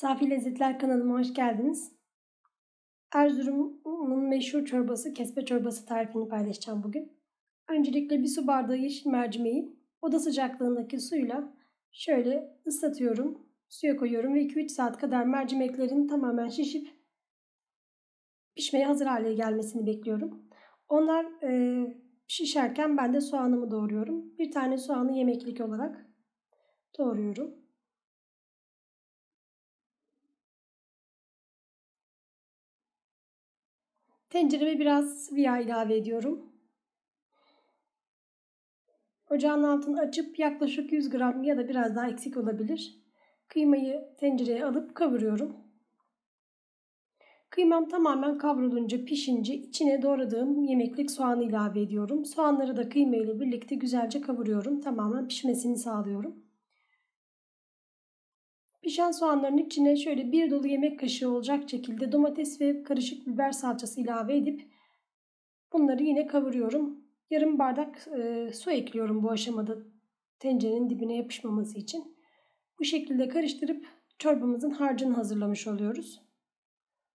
Safi Lezzetler kanalıma hoş geldiniz. Erzurum'un meşhur çorbası, kespe çorbası tarifini paylaşacağım bugün. Öncelikle bir su bardağı yeşil mercimeği oda sıcaklığındaki suyla şöyle ıslatıyorum. Suya koyuyorum ve 2-3 saat kadar mercimeklerin tamamen şişip pişmeye hazır hale gelmesini bekliyorum. Onlar e, şişerken ben de soğanımı doğruyorum. Bir tane soğanı yemeklik olarak doğruyorum. Tencereme biraz yağ ilave ediyorum. Ocağın altını açıp yaklaşık 100 gram ya da biraz daha eksik olabilir. Kıymayı tencereye alıp kavuruyorum. Kıymam tamamen kavrulunca, pişince içine doğradığım yemeklik soğanı ilave ediyorum. Soğanları da kıyma ile birlikte güzelce kavuruyorum. Tamamen pişmesini sağlıyorum. Pişen soğanların içine şöyle bir dolu yemek kaşığı olacak şekilde domates ve karışık biber salçası ilave edip bunları yine kavuruyorum. Yarım bardak e, su ekliyorum bu aşamada tencerenin dibine yapışmaması için. Bu şekilde karıştırıp çorbamızın harcını hazırlamış oluyoruz.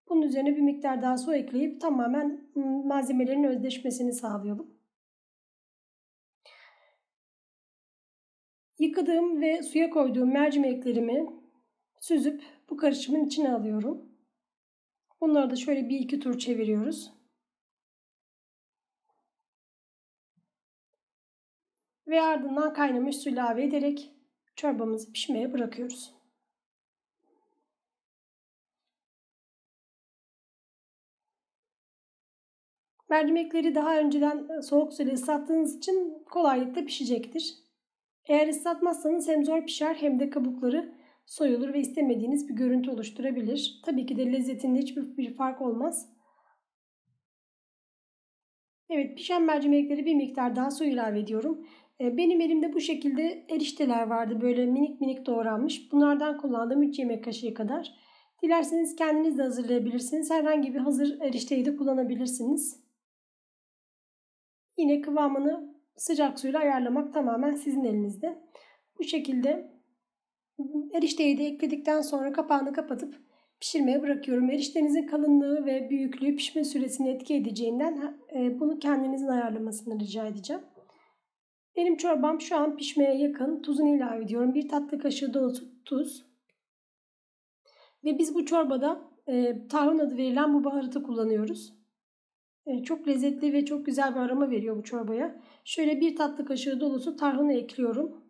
Bunun üzerine bir miktar daha su ekleyip tamamen malzemelerin özleşmesini sağlayalım. Yıkadığım ve suya koyduğum mercimeklerimi süzüp bu karışımın içine alıyorum. Bunları da şöyle bir iki tur çeviriyoruz. Ve ardından kaynamış su ilave ederek çorbamızı pişmeye bırakıyoruz. Mercimekleri daha önceden e, soğuk suyla ıslattığınız için kolaylıkla pişecektir. Eğer ıslatmazsanız hem zor pişer hem de kabukları soyulur ve istemediğiniz bir görüntü oluşturabilir. Tabii ki de lezzetinde hiçbir bir fark olmaz. Evet pişen mercimekleri bir miktar daha su ilave ediyorum. Ee, benim elimde bu şekilde erişteler vardı böyle minik minik doğranmış. Bunlardan kullandım 3 yemek kaşığı kadar. Dilerseniz kendiniz de hazırlayabilirsiniz. Herhangi bir hazır erişteyi de kullanabilirsiniz. Yine kıvamını sıcak suyla ayarlamak tamamen sizin elinizde. Bu şekilde Erişteyi de ekledikten sonra kapağını kapatıp pişirmeye bırakıyorum. Eriştenizin kalınlığı ve büyüklüğü pişme süresini etki edeceğinden e, bunu kendinizin ayarlamasını rica edeceğim. Benim çorbam şu an pişmeye yakın. Tuzunu ilave ediyorum. Bir tatlı kaşığı dolusu tuz. Ve biz bu çorbada e, tarhun adı verilen bu baharatı kullanıyoruz. E, çok lezzetli ve çok güzel bir aroma veriyor bu çorbaya. Şöyle bir tatlı kaşığı dolusu tarhunu ekliyorum.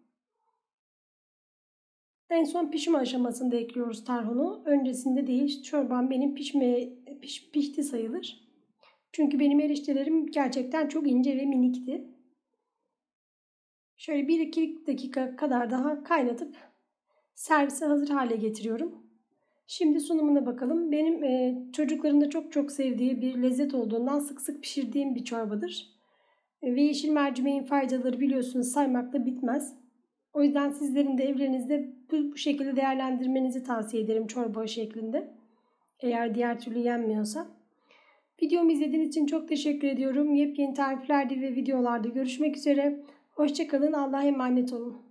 En son pişme aşamasında ekliyoruz tarhunu. Öncesinde değil. Çorban benim pişme piş, pişti sayılır. Çünkü benim eriştelerim gerçekten çok ince ve minikti. Şöyle 1-2 dakika kadar daha kaynatıp servise hazır hale getiriyorum. Şimdi sunumuna bakalım. Benim e, çocukların da çok çok sevdiği bir lezzet olduğundan sık sık pişirdiğim bir çorbadır. E, ve yeşil mercimeğin faydaları biliyorsunuz saymakla bitmez. O yüzden sizlerin de evlerinizde bu, bu şekilde değerlendirmenizi tavsiye ederim çorba şeklinde. Eğer diğer türlü yenmiyorsa. Videomu izlediğiniz için çok teşekkür ediyorum. Yepyeni tariflerde ve videolarda görüşmek üzere. Hoşçakalın. Allah'a emanet olun.